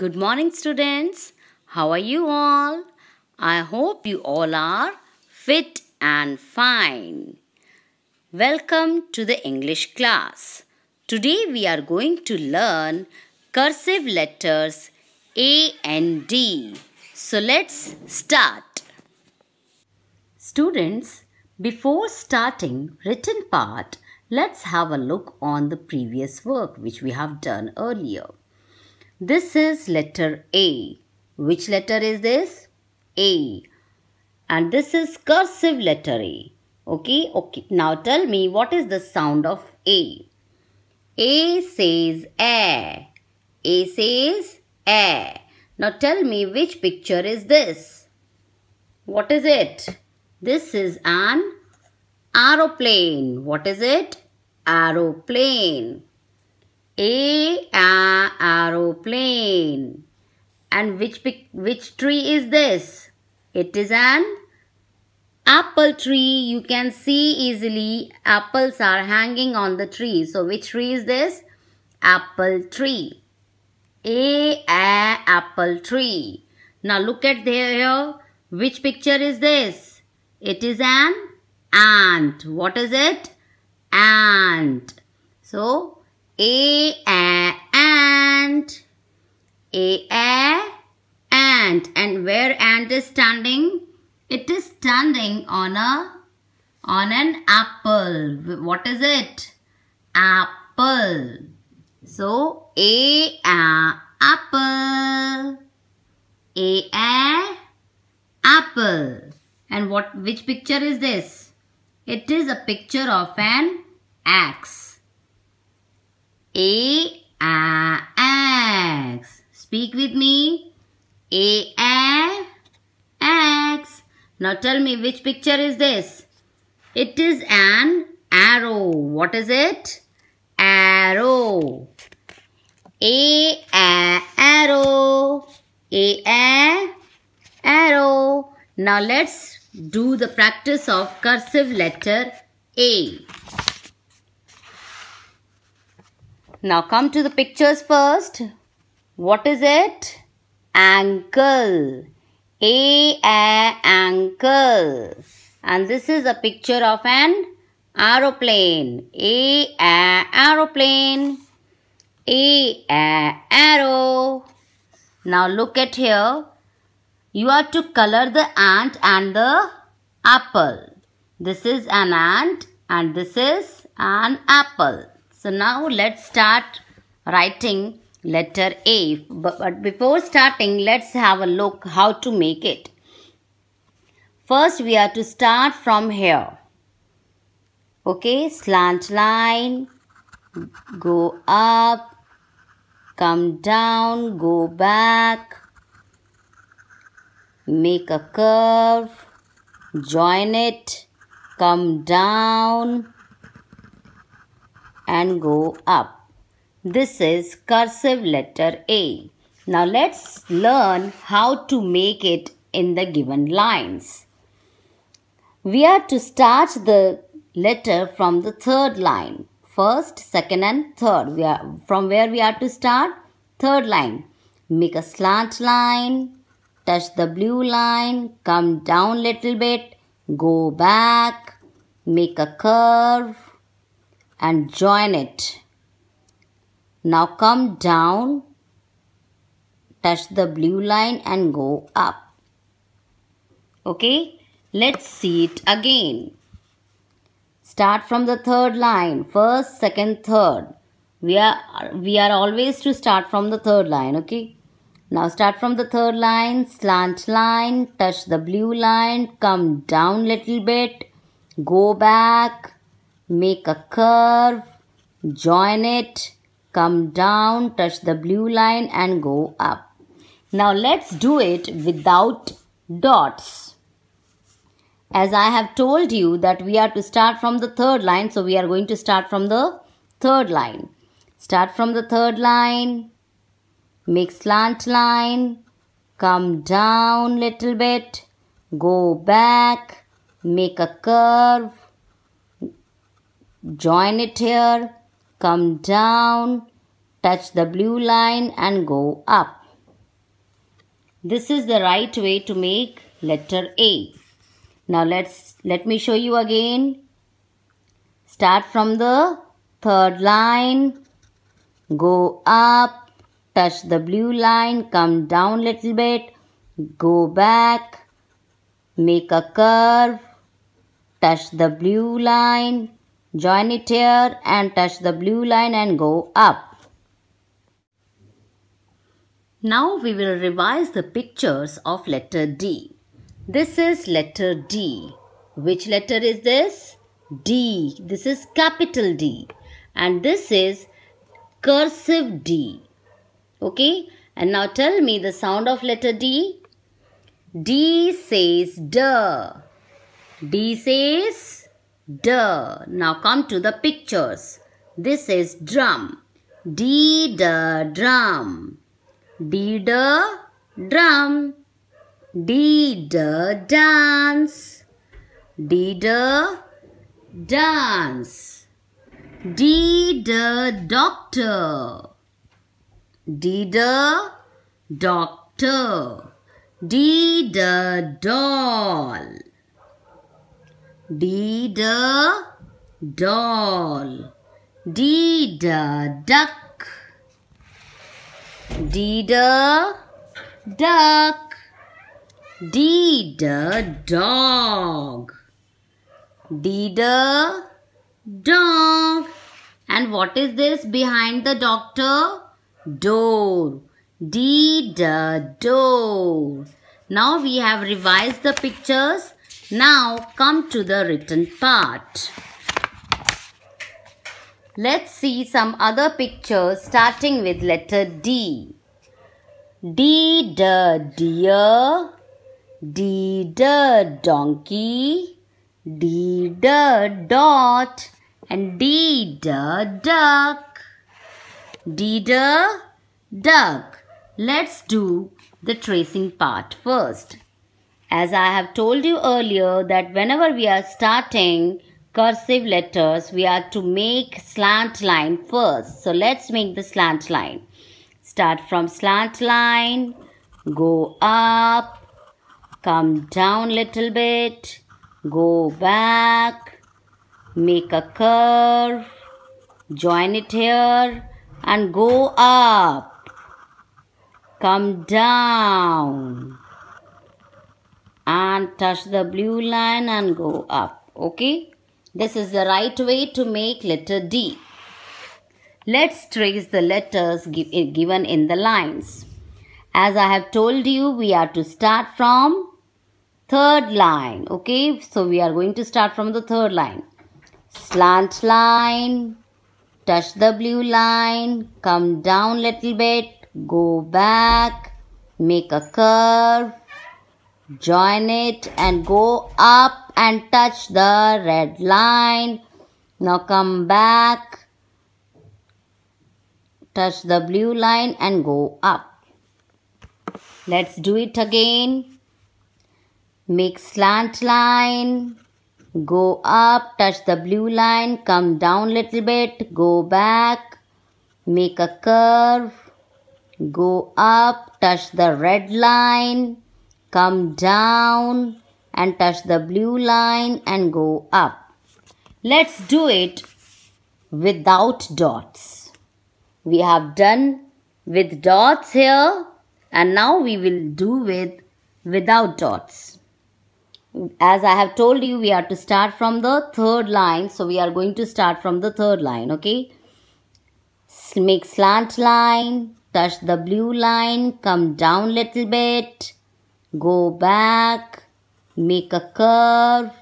Good morning students. How are you all? I hope you all are fit and fine. Welcome to the English class. Today we are going to learn cursive letters A and D. So let's start. Students, before starting written part, let's have a look on the previous work which we have done earlier. This is letter A. Which letter is this? A. And this is cursive letter A. Okay, okay. Now tell me what is the sound of A? A says A. A says A. Now tell me which picture is this? What is it? This is an aeroplane. What is it? Aeroplane. A, A and which, which tree is this? It is an apple tree. You can see easily apples are hanging on the tree. So which tree is this? Apple tree. A, a apple tree. Now look at here. Which picture is this? It is an ant. What is it? Ant. So, a, a, ant. A, a, ant. And where ant is standing? It is standing on a on an apple. What is it? Apple. So a, a apple. A a apple. And what which picture is this? It is a picture of an axe. A Now tell me which picture is this? It is an arrow. What is it? Arrow. A, a arrow. A, a arrow. Now let's do the practice of cursive letter A. Now come to the pictures first. What is it? Ankle. A, a ankle. And this is a picture of an aeroplane. A, a aeroplane. A, a arrow. Now look at here. You are to color the ant and the apple. This is an ant and this is an apple. So now let's start writing letter A. But before starting, let's have a look how to make it. First, we are to start from here. Okay, slant line, go up, come down, go back, make a curve, join it, come down and go up. This is cursive letter A. Now let's learn how to make it in the given lines. We are to start the letter from the third line. First, second and third. We are, from where we are to start? Third line. Make a slant line, touch the blue line, come down little bit, go back, make a curve and join it now come down, touch the blue line and go up. Okay, let's see it again. Start from the third line, first, second, third. We are, we are always to start from the third line, okay? Now start from the third line, slant line, touch the blue line, come down little bit, go back, make a curve, join it, Come down, touch the blue line and go up. Now let's do it without dots. As I have told you that we are to start from the third line. So we are going to start from the third line. Start from the third line. Make slant line. Come down little bit. Go back. Make a curve. Join it here come down, touch the blue line and go up. This is the right way to make letter A. Now let's let me show you again. Start from the third line, go up, touch the blue line, come down little bit, go back, make a curve, touch the blue line, Join it here and touch the blue line and go up. Now we will revise the pictures of letter D. This is letter D. Which letter is this? D. This is capital D. And this is cursive D. Okay. And now tell me the sound of letter D. D says D. D says D. Now come to the pictures. This is drum. D the drum. D the drum. D the dance. D the dance. D the doctor. D the doctor. D the doll. D the doll. D the duck. D the duck. D the dog. D the dog. And what is this behind the doctor? Door. D the door. Now we have revised the pictures now come to the written part. Let's see some other pictures starting with letter D. D the deer, D the donkey, D the dot and D the duck. D the duck. Let's do the tracing part first. As I have told you earlier that whenever we are starting cursive letters, we are to make slant line first. So let's make the slant line. Start from slant line, go up, come down little bit, go back, make a curve, join it here and go up, come down and touch the blue line and go up. Okay. This is the right way to make letter D. Let's trace the letters eh, given in the lines. As I have told you, we are to start from third line. Okay, so we are going to start from the third line. Slant line, touch the blue line, come down little bit, go back, make a curve, join it and go up and touch the red line. Now come back, touch the blue line and go up. Let's do it again. Make slant line, go up, touch the blue line, come down little bit, go back, make a curve, go up, touch the red line, Come down and touch the blue line and go up. Let's do it without dots. We have done with dots here and now we will do with without dots. As I have told you, we are to start from the third line. So, we are going to start from the third line, okay? Make slant line, touch the blue line, come down little bit go back, make a curve,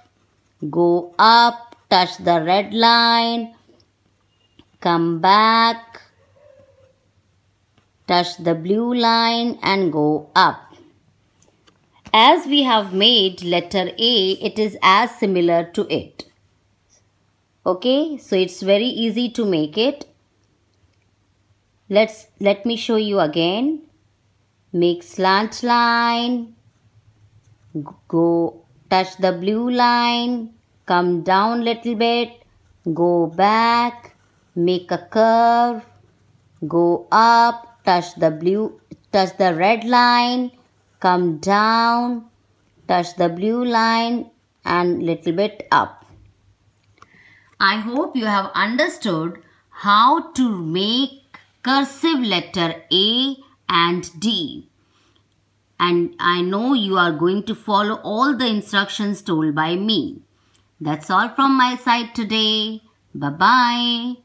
go up, touch the red line, come back, touch the blue line and go up. As we have made letter A, it is as similar to it. Okay, so it's very easy to make it. Let's, let me show you again. Make slant line go touch the blue line, come down little bit, go back, make a curve, go up, touch the blue, touch the red line, come down, touch the blue line and little bit up. I hope you have understood how to make cursive letter A and D and I know you are going to follow all the instructions told by me. That's all from my side today. Bye-bye.